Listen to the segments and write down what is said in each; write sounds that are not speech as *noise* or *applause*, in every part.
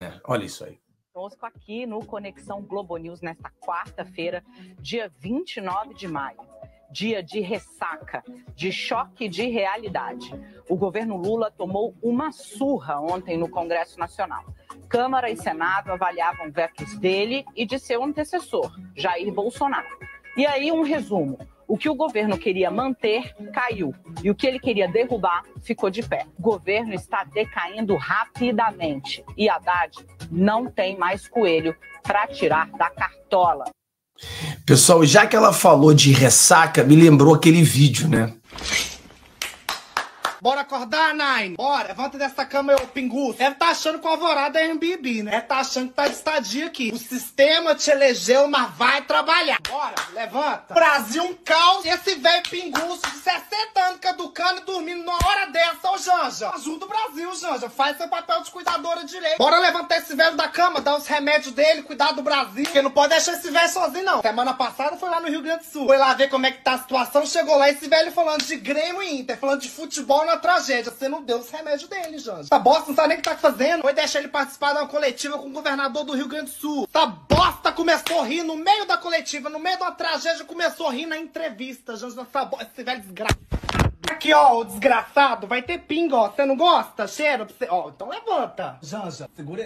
É, olha isso aí. Conosco aqui no Conexão Globo News nesta quarta-feira, dia 29 de maio. Dia de ressaca, de choque de realidade. O governo Lula tomou uma surra ontem no Congresso Nacional. Câmara e Senado avaliavam vetos dele e de seu antecessor, Jair Bolsonaro. E aí, um resumo. O que o governo queria manter caiu e o que ele queria derrubar ficou de pé. O governo está decaindo rapidamente e Haddad não tem mais coelho para tirar da cartola. Pessoal, já que ela falou de ressaca, me lembrou aquele vídeo, né? Bora acordar, Nine? Bora, levanta dessa cama, eu pinguço. Ela tá achando que o alvorada é MBB, né? Ela tá achando que tá de estadia aqui. O sistema te elegeu, mas vai trabalhar. Bora, levanta. Brasil um caos. Esse velho pinguço de 60 anos caducando e dormindo numa hora dessa, ô Janja. Ajuda o Brasil, Janja. Faz seu papel de cuidadora direito. Bora levantar esse velho da cama, dar os remédios dele, cuidar do Brasil. Porque não pode deixar esse velho sozinho, não. Semana passada foi lá no Rio Grande do Sul. Foi lá ver como é que tá a situação. Chegou lá esse velho falando de Grêmio e Inter, falando de futebol na tragédia. Você não deu os remédios dele, Janja. Essa bosta não sabe nem o que tá fazendo. Foi deixar ele participar de uma coletiva com o governador do Rio Grande do Sul. Essa bosta começou a rir no meio da coletiva, no meio de uma tragédia, começou a rir na entrevista, Janja. Essa bosta, esse velho desgraçado. Aqui, ó, o desgraçado vai ter pingo, ó. Você não gosta? Cheira pra você. Ó, então levanta. Janja, segura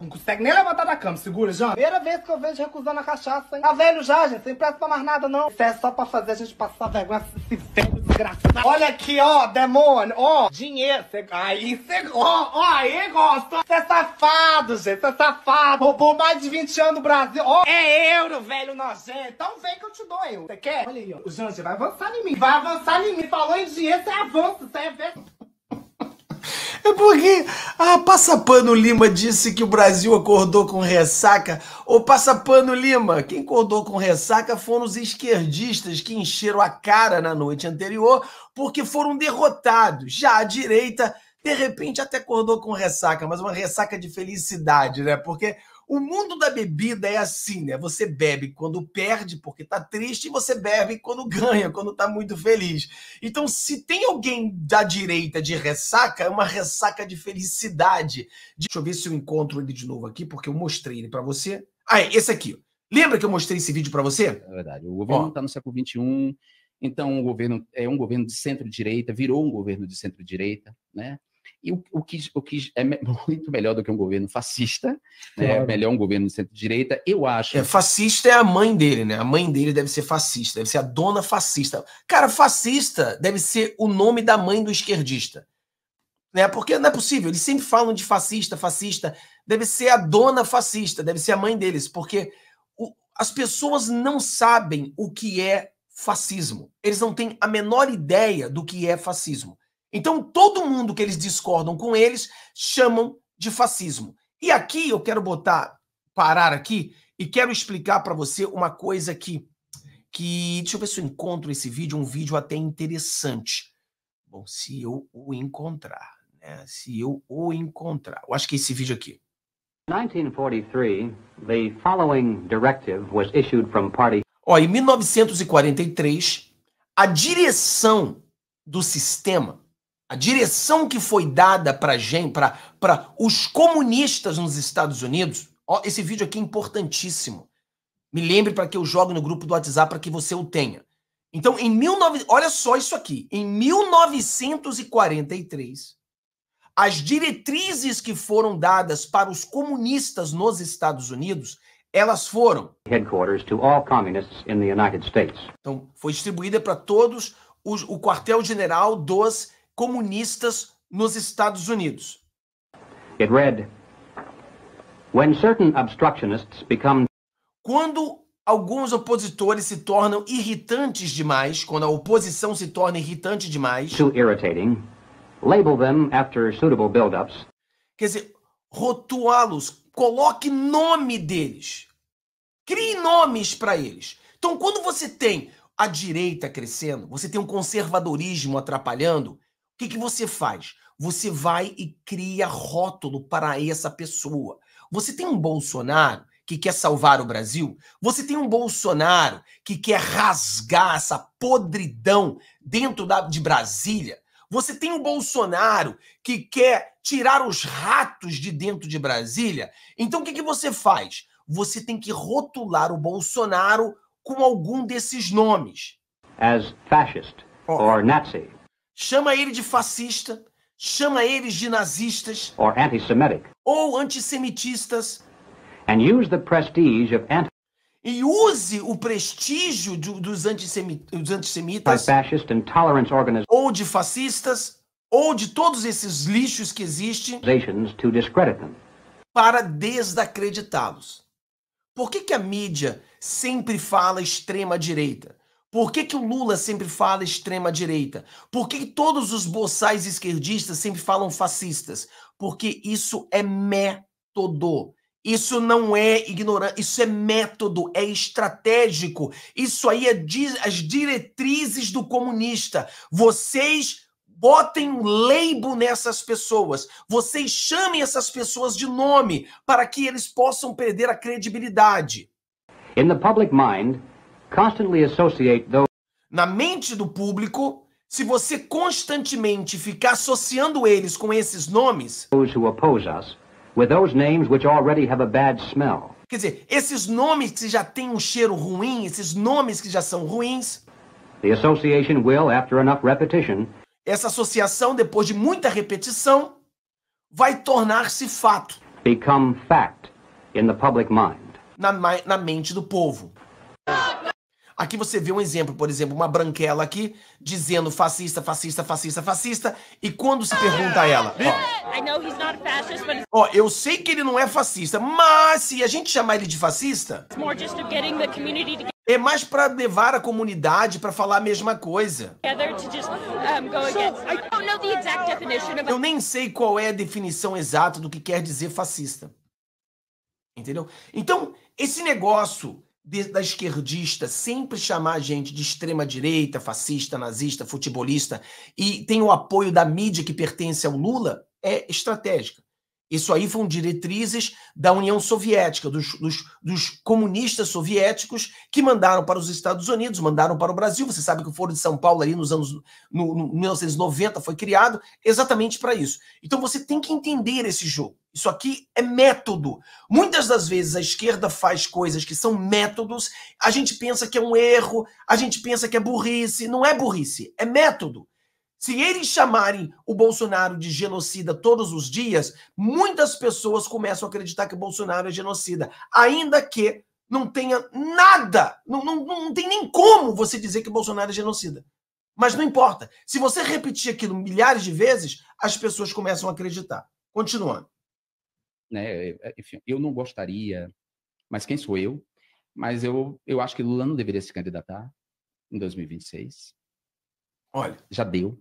não consegue nem levantar da cama, segura, Jana. Primeira vez que eu vejo recusando a cachaça, hein? Tá velho já, gente, não pressa pra mais nada, não. Isso é só pra fazer a gente passar vergonha, esse velho desgraçado. Olha aqui, ó, demônio, ó, dinheiro. Cê... Aí você, ó, ó, aí gosta. Você é safado, gente, você é safado. Roubou mais de 20 anos do Brasil, ó. É euro, velho nojento. Então vem que eu te dou eu. Você quer? Olha aí, ó. O Janja vai avançar em mim. Vai avançar em mim. Falou em dinheiro, você avança, você é velho. É porque a ah, Passapano Lima disse que o Brasil acordou com ressaca. Ô Passapano Lima, quem acordou com ressaca foram os esquerdistas que encheram a cara na noite anterior porque foram derrotados. Já a direita, de repente, até acordou com ressaca, mas uma ressaca de felicidade, né? Porque o mundo da bebida é assim, né? Você bebe quando perde porque tá triste e você bebe quando *laughs* ganha, quando tá muito feliz. Então, se tem alguém da direita de ressaca, é uma ressaca de felicidade. Deixa eu ver se eu encontro ele de novo aqui, porque eu mostrei ele para você. Ah, é esse aqui. Lembra que eu mostrei esse vídeo para você? É verdade. O governo está no século XXI, então o governo é um governo de centro-direita, virou um governo de centro-direita, né? E o, o, que, o que é *laughs* muito melhor do que um governo fascista, né? claro. né? melhor um governo de centro-direita, eu acho. É, fascista é a mãe dele, né? A mãe dele deve ser fascista, deve ser a dona fascista. Cara, fascista deve ser o nome da mãe do esquerdista. Né? Porque não é possível, eles sempre falam de fascista, fascista. Deve ser a dona fascista, deve ser a mãe deles, porque o, as pessoas não sabem o que é fascismo. Eles não têm a menor ideia do que é fascismo. Então, todo mundo que eles discordam com eles chamam de fascismo. E aqui eu quero botar, parar aqui e quero explicar para você uma coisa que, que. Deixa eu ver se eu encontro esse vídeo, um vídeo até interessante. Bom, se eu o encontrar, né? Se eu o encontrar. Eu acho que é esse vídeo aqui. 1943, the following directive was issued from party. Ó, em 1943, a direção do sistema a direção que foi dada para gente, para os comunistas nos Estados Unidos, ó, esse vídeo aqui é importantíssimo. Me lembre para que eu jogue no grupo do WhatsApp para que você o tenha. Então, em 19, olha só isso aqui, em 1943, as diretrizes que foram dadas para os comunistas nos Estados Unidos, elas foram headquarters to all communists in the United States. Então, foi distribuída para todos os, o quartel-general dos comunistas nos Estados Unidos. It read, When certain obstructionists become... Quando alguns opositores se tornam irritantes demais, quando a oposição se torna irritante demais, too irritating, label them after suitable build-ups. Quer dizer, rotuá-los, coloque nome deles. Crie nomes para eles. Então, quando você tem a direita crescendo, você tem um conservadorismo atrapalhando, que, que você faz? Você vai e cria rótulo para essa pessoa. Você tem um Bolsonaro que quer salvar o Brasil? Você tem um Bolsonaro que quer rasgar essa podridão dentro da, de Brasília? Você tem um Bolsonaro que quer tirar os ratos de dentro de Brasília? Então o que, que você faz? Você tem que rotular o Bolsonaro com algum desses nomes. As fascist oh. or Nazi chama ele de fascista, chama eles de nazistas ou antissemitistas anti e use o prestígio dos, antissemi, dos antissemitas ou de fascistas ou de todos esses lixos que existem para desacreditá-los. Por que, que a mídia sempre fala extrema-direita? Por que, que o Lula sempre fala extrema-direita? Por que, que todos os boçais esquerdistas sempre falam fascistas? Porque isso é método. Isso não é ignorância, isso é método, é estratégico. Isso aí é di as diretrizes do comunista. Vocês botem um leibo nessas pessoas. Vocês chamem essas pessoas de nome para que eles possam perder a credibilidade. In the public mind, constantly associate those na mente do público, se você constantemente ficar associando eles com esses nomes, those who oppose us with those names which already have a bad smell. Quer dizer, esses nomes que já têm um cheiro ruim, esses nomes que já são ruins, the association will after enough repetition essa associação depois de muita repetição vai tornar-se fato. Become fact in the public mind. Na, na mente do povo. Aqui você vê um exemplo, por exemplo, uma branquela aqui dizendo fascista, fascista, fascista, fascista, e quando se pergunta a ela, ó, ó, eu sei que ele não é fascista, mas se a gente chamar ele de fascista, é mais para levar a comunidade para falar a mesma coisa. Eu nem sei qual é a definição exata do que quer dizer fascista. Entendeu? Então, esse negócio de, da esquerdista sempre chamar a gente de extrema-direita, fascista, nazista, futebolista, e tem o apoio da mídia que pertence ao Lula, é estratégica. Isso aí foram diretrizes da União Soviética, dos, dos, dos, comunistas soviéticos que mandaram para os Estados Unidos, mandaram para o Brasil. Você sabe que o Foro de São Paulo ali nos anos no, no 1990 foi criado exatamente para isso. Então você tem que entender esse jogo. Isso aqui é método. Muitas das vezes a esquerda faz coisas que são métodos, a gente pensa que é um erro, a gente pensa que é burrice. Não é burrice, é método. Se eles chamarem o Bolsonaro de genocida todos os dias, muitas pessoas começam a acreditar que o Bolsonaro é genocida, ainda que não tenha nada, não, não, não tem nem como você dizer que o Bolsonaro é genocida. Mas não importa. Se você repetir aquilo milhares de vezes, as pessoas começam a acreditar. Continuando. Né, é, é, enfim, eu não gostaria, mas quem sou eu? Mas eu, eu acho que Lula não deveria se candidatar em 2026. Olha. Já deu.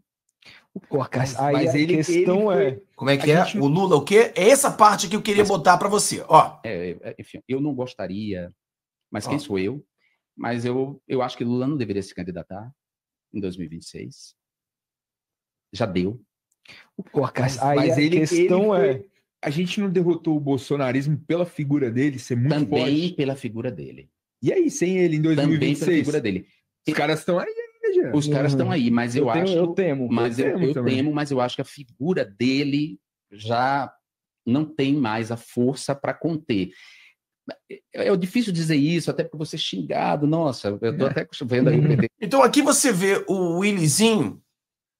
O Cocas. Mas, mas ele, questão ele... é. Como é que é? Gente... O Lula, o quê? É essa parte que eu queria mas... botar para você. Ó. É, é, enfim, eu não gostaria, mas Ó. quem sou eu? Mas eu, eu acho que Lula não deveria se candidatar em 2026. Já deu. O Cocas. Mas, mas ele, questão ele foi... é. A gente não derrotou o bolsonarismo pela figura dele ser muito Também forte. pela figura dele. E aí, sem ele em 2026? Também pela figura dele. Os caras estão aí dia. Os caras estão uhum. aí, mas eu, eu acho. Tenho, eu temo. Mas eu, temo, eu, eu temo, mas eu acho que a figura dele já não tem mais a força para conter. É, é difícil dizer isso, até porque você é xingado. Nossa, eu tô é. até vendo aí. Uhum. então aqui você vê o Willizinho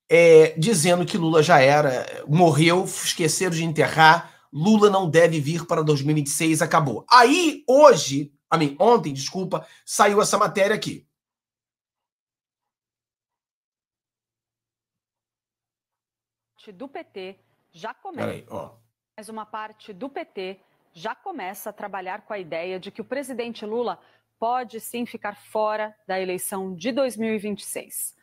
é, dizendo que Lula já era, morreu, esqueceram de enterrar, Lula não deve vir para 2026, acabou. Aí, hoje, a mim, ontem, desculpa, saiu essa matéria aqui. parte do PT já começa. Peraí, ó. Mas uma parte do PT já começa a trabalhar com a ideia de que o presidente Lula pode sim ficar fora da eleição de 2026.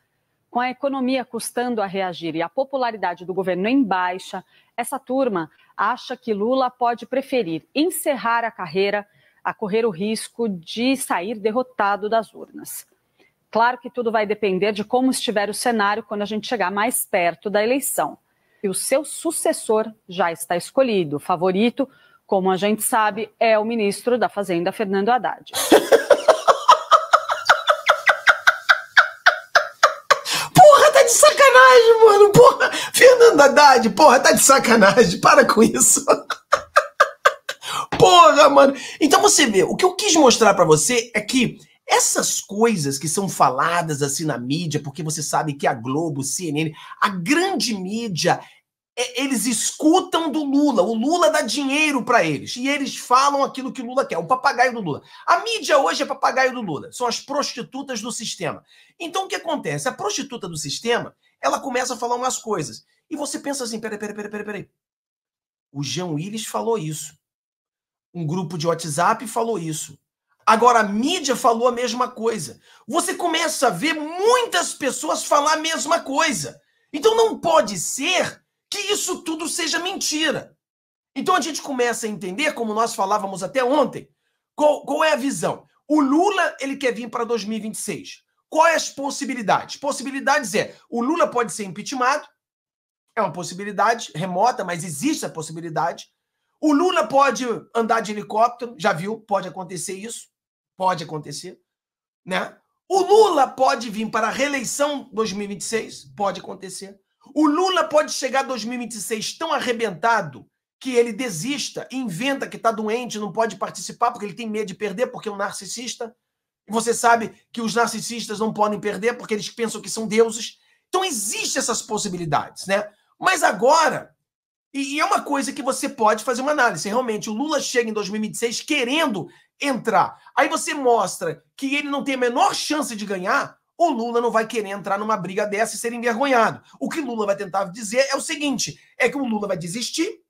Com a economia custando a reagir e a popularidade do governo em baixa, essa turma acha que Lula pode preferir encerrar a carreira a correr o risco de sair derrotado das urnas. Claro que tudo vai depender de como estiver o cenário quando a gente chegar mais perto da eleição e o seu sucessor já está escolhido. O favorito, como a gente sabe, é o ministro da Fazenda, Fernando Haddad. *laughs* porra, tá de sacanagem, mano. Porra, Fernando Haddad, porra, tá de sacanagem. Para com isso. *laughs* porra, mano. Então você vê, o que eu quis mostrar para você é que essas coisas que são faladas assim na mídia, porque você sabe que a Globo, CNN, a grande mídia, eles escutam do Lula. O Lula dá dinheiro para eles e eles falam aquilo que o Lula quer, o papagaio do Lula. A mídia hoje é papagaio do Lula, são as prostitutas do sistema. Então o que acontece? A prostituta do sistema, ela começa a falar umas coisas e você pensa assim: peraí, peraí, peraí, peraí. peraí. O Jean Willis falou isso. Um grupo de WhatsApp falou isso Agora, a mídia falou a mesma coisa. Você começa a ver muitas pessoas falar a mesma coisa. Então, não pode ser que isso tudo seja mentira. Então, a gente começa a entender, como nós falávamos até ontem, qual, qual é a visão. O Lula, ele quer vir para 2026. Quais é as possibilidades? Possibilidades é, o Lula pode ser impeachmentado, é uma possibilidade remota, mas existe a possibilidade. O Lula pode andar de helicóptero, já viu, pode acontecer isso. Pode acontecer. Né? O uhum. Lula pode vir para a reeleição 2026? Pode acontecer. O Lula pode chegar 2026 tão arrebentado que ele desista, inventa que está doente, não pode participar porque ele tem medo de perder, porque é um narcisista. Você sabe que os narcisistas não podem perder porque eles pensam que são deuses. Então existem essas possibilidades, né? Mas agora, e, é uma coisa que você pode fazer uma análise. Realmente, o Lula chega em 2026 querendo entrar. Aí você mostra que ele não tem a menor chance de ganhar, o Lula não vai querer entrar numa briga dessa e ser envergonhado. O que Lula vai tentar dizer é o seguinte: é que o Lula vai desistir,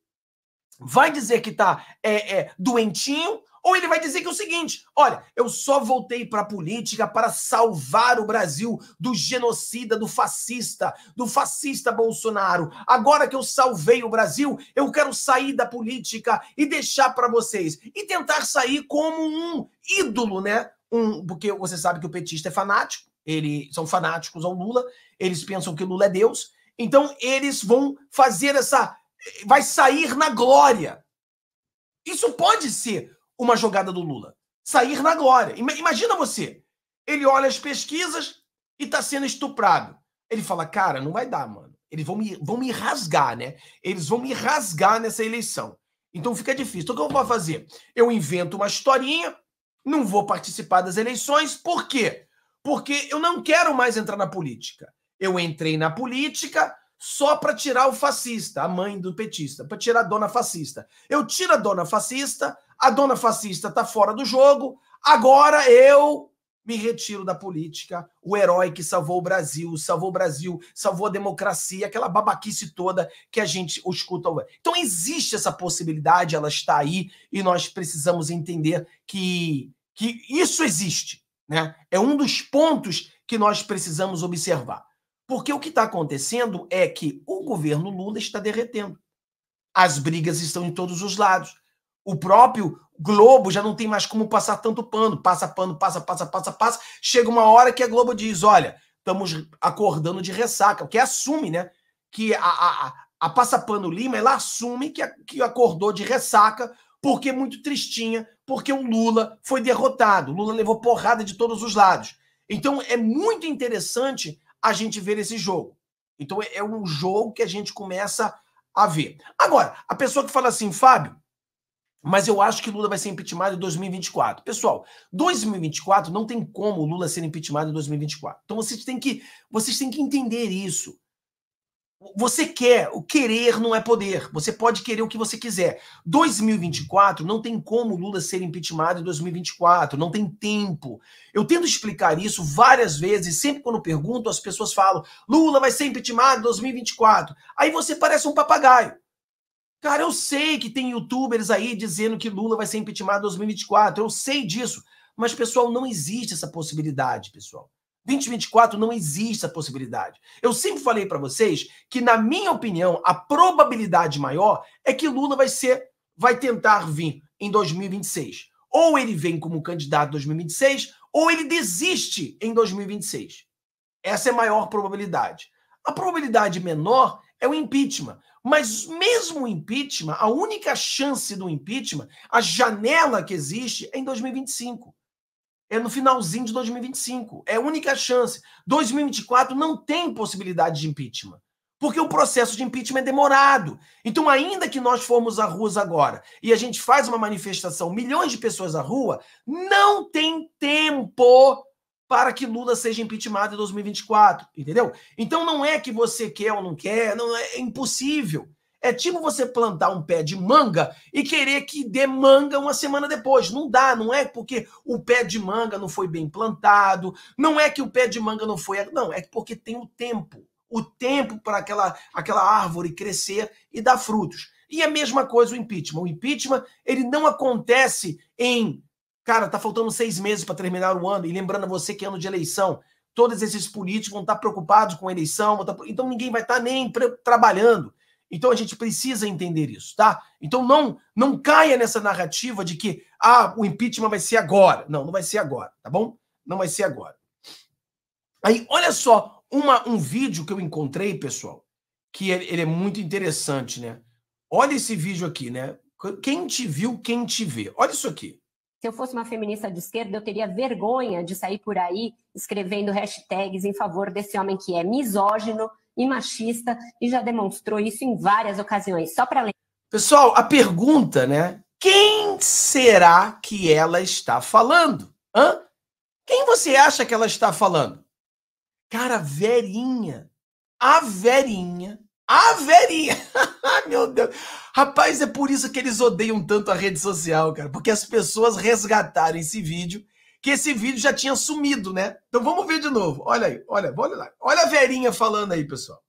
vai dizer que tá é, é, doentinho, ou ele vai dizer que é o seguinte: olha, eu só voltei para a política para salvar o Brasil do genocida, do fascista, do fascista Bolsonaro. Agora que eu salvei o Brasil, eu quero sair da política e deixar para vocês. E tentar sair como um ídolo, né? Um, porque você sabe que o petista é fanático, eles são fanáticos ao Lula, eles pensam que Lula é Deus. Então eles vão fazer essa. Vai sair na glória. Isso pode ser uma jogada do Lula? Sair na glória. Imagina você. Ele olha as pesquisas e está sendo estuprado. Ele fala, cara, não vai dar, mano. Eles vão me, vão me rasgar, né? Eles vão me rasgar nessa eleição. Então fica difícil. Então o que eu vou fazer? Eu invento uma historinha, não vou participar das eleições. Por quê? Porque eu não quero mais entrar na política. Eu entrei na política só para tirar o fascista, a mãe do petista, para tirar a dona fascista. Eu tiro a dona fascista, a dona fascista está fora do jogo, agora eu me retiro da política. O herói que salvou o Brasil, salvou o Brasil, salvou a democracia, aquela babaquice toda que a gente escuta. Então existe essa possibilidade, ela está aí e nós precisamos entender que, que isso existe. Né? É um dos pontos que nós precisamos observar. Porque o que está acontecendo é que o governo Lula está derretendo. As brigas estão em todos os lados. O próprio Globo já não tem mais como passar tanto pano. Passa pano, passa, passa, passa, passa. Chega uma hora que a Globo diz: olha, estamos acordando de ressaca. O que assume, né? Que a, a, a Lima ela assume que, a, que acordou de ressaca porque é muito tristinha, porque o Lula foi derrotado. O Lula levou porrada de todos os lados. Então é muito interessante a gente ver esse jogo. Então é, é um jogo que a gente começa a ver. Agora, a pessoa que fala assim, Fábio, mas eu acho que Lula vai ser impeachment em 2024. Pessoal, 2024 não tem como Lula ser impeachment em 2024. Então vocês têm que, vocês têm que entender isso. Você quer, o querer não é poder. Você pode querer o que você quiser. 2024 não tem como Lula ser impeachment em 2024, não tem tempo. Eu tento explicar isso várias vezes, sempre quando pergunto, as pessoas falam: "Lula vai ser impeachment em 2024". Aí você parece um papagaio. Cara, eu sei que tem youtubers aí dizendo que Lula vai ser impeachment em 2024, eu sei disso. Mas, pessoal, não existe essa possibilidade, pessoal. 2024 não existe essa possibilidade. Eu sempre falei para vocês que, na minha opinião, a probabilidade maior é que Lula vai ser, vai tentar vir em 2026. Ou ele vem como candidato em 2026, ou ele desiste em 2026. Essa é a maior probabilidade. A probabilidade menor é o impeachment. Mas mesmo o impeachment, a única chance do impeachment, a janela que existe é em 2025. É no finalzinho de 2025. É a única chance. 2024 não tem possibilidade de impeachment. Porque o processo de impeachment é demorado. Então, ainda que nós formos à rua agora e a gente faz uma manifestação, milhões de pessoas à rua, não tem tempo para que Lula seja impeachment em 2024, entendeu? Então não é que você quer ou não quer, não é, é impossível. É tipo você plantar um pé de manga e querer que dê manga uma semana depois. Não dá, não é porque o pé de manga não foi bem plantado, não é que o pé de manga não foi. Não, é porque tem o tempo. O tempo para aquela, aquela árvore crescer e dar frutos. E a mesma coisa o impeachment. O impeachment ele não acontece em Cara, tá faltando seis meses para terminar o ano. E lembrando a você que é ano de eleição. Todos esses políticos vão estar tá preocupados com a eleição. Tá... Então ninguém vai estar tá nem trabalhando. Então a gente precisa entender isso, tá? Então não não caia nessa narrativa de que ah, o impeachment vai ser agora. Não, não vai ser agora, tá bom? Não vai ser agora. Aí, olha só, uma, um vídeo que eu encontrei, pessoal, que ele, ele é muito interessante, né? Olha esse vídeo aqui, né? Quem te viu, quem te vê. Olha isso aqui. Se eu fosse uma feminista de esquerda, eu teria vergonha de sair por aí escrevendo hashtags em favor desse homem que é misógino e machista e já demonstrou isso em várias ocasiões. Só para Pessoal, a pergunta, né? Quem será que ela está falando? Hã? Quem você acha que ela está falando? Cara, Verinha. A Verinha Haveria! *laughs* Meu Deus! Rapaz, é por isso que eles odeiam tanto a rede social, cara. Porque as pessoas resgataram esse vídeo, que esse vídeo já tinha sumido, né? Então vamos ver de novo. Olha aí, olha, olha lá. Olha a Verinha falando aí, pessoal.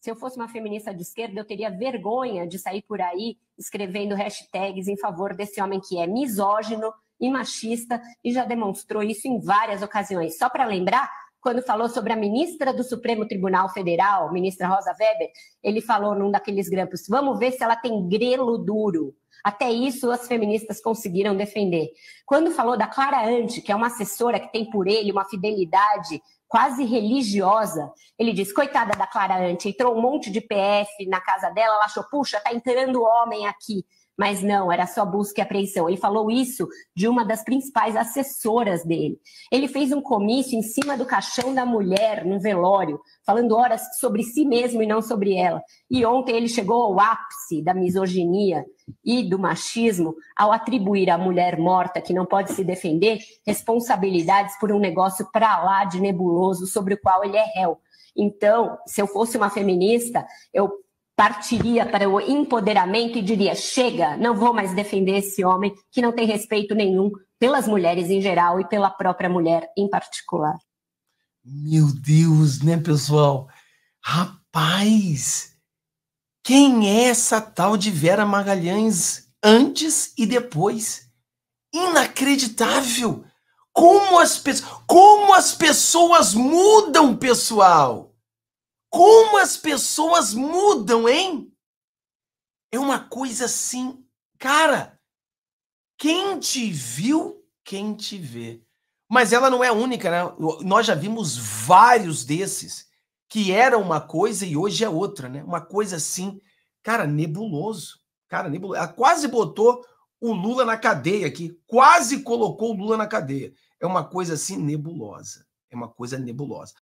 Se eu fosse uma feminista de esquerda, eu teria vergonha de sair por aí escrevendo hashtags em favor desse homem que é misógino e machista e já demonstrou isso em várias ocasiões. Só para lembrar, quando falou sobre a ministra do Supremo Tribunal Federal, ministra Rosa Weber, ele falou num daqueles grampos: vamos ver se ela tem grelo duro. Até isso as feministas conseguiram defender. Quando falou da Clara Ante, que é uma assessora que tem por ele uma fidelidade quase religiosa, ele diz: coitada da Clara Ante, entrou um monte de PF na casa dela, ela achou, puxa, tá entrando homem aqui mas não, era só busca e apreensão. Ele falou isso de uma das principais assessoras dele. Ele fez um comício em cima do caixão da mulher, no velório, falando horas sobre si mesmo e não sobre ela. E ontem ele chegou ao ápice da misoginia e do machismo ao atribuir à mulher morta, que não pode se defender, responsabilidades por um negócio para lá de nebuloso sobre o qual ele é réu. Então, se eu fosse uma feminista, eu partiria para o empoderamento e diria: chega, não vou mais defender esse homem que não tem respeito nenhum pelas mulheres em geral e pela própria mulher em particular. Meu Deus, né, pessoal? Rapaz, quem é essa tal de Vera Magalhães antes e depois? Inacreditável! Como as, como as pessoas mudam, pessoal! Como as pessoas mudam, hein? É uma coisa assim, cara. Quem te viu, quem te vê. Mas ela não é única, né? Nós já vimos vários desses que era uma coisa e hoje é outra, né? Uma coisa assim, cara, nebuloso. Cara, nebuloso. Ela quase botou o Lula na cadeia aqui, quase colocou o Lula na cadeia. É uma coisa assim nebulosa. É uma coisa nebulosa.